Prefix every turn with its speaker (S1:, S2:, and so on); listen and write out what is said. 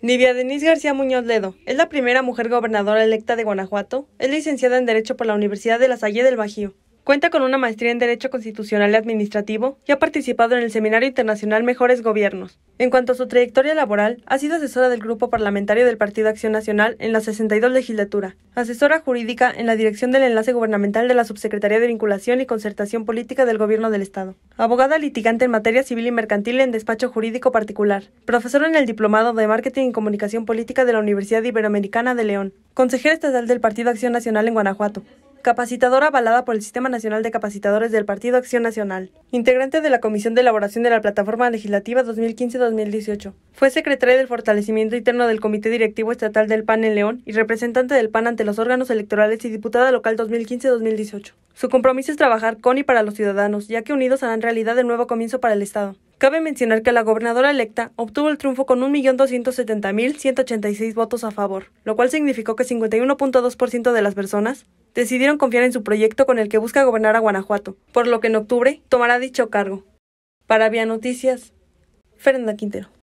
S1: Nidia Denise García Muñoz Ledo es la primera mujer gobernadora electa de Guanajuato. Es licenciada en Derecho por la Universidad de La Salle del Bajío. Cuenta con una maestría en Derecho Constitucional y Administrativo y ha participado en el Seminario Internacional Mejores Gobiernos. En cuanto a su trayectoria laboral, ha sido asesora del Grupo Parlamentario del Partido Acción Nacional en la 62 legislatura, asesora jurídica en la Dirección del Enlace Gubernamental de la Subsecretaría de Vinculación y Concertación Política del Gobierno del Estado, abogada litigante en materia civil y mercantil en despacho jurídico particular, profesora en el Diplomado de Marketing y Comunicación Política de la Universidad Iberoamericana de León, consejera estatal del Partido Acción Nacional en Guanajuato, capacitadora avalada por el Sistema Nacional de Capacitadores del Partido Acción Nacional, integrante de la Comisión de Elaboración de la Plataforma Legislativa 2015-2018. Fue secretaria del Fortalecimiento Interno del Comité Directivo Estatal del PAN en León y representante del PAN ante los órganos electorales y diputada local 2015-2018. Su compromiso es trabajar con y para los ciudadanos, ya que unidos harán realidad el nuevo comienzo para el Estado. Cabe mencionar que la gobernadora electa obtuvo el triunfo con 1.270.186 votos a favor, lo cual significó que 51.2% de las personas decidieron confiar en su proyecto con el que busca gobernar a Guanajuato, por lo que en octubre tomará dicho cargo. Para Vía Noticias, Fernanda Quintero.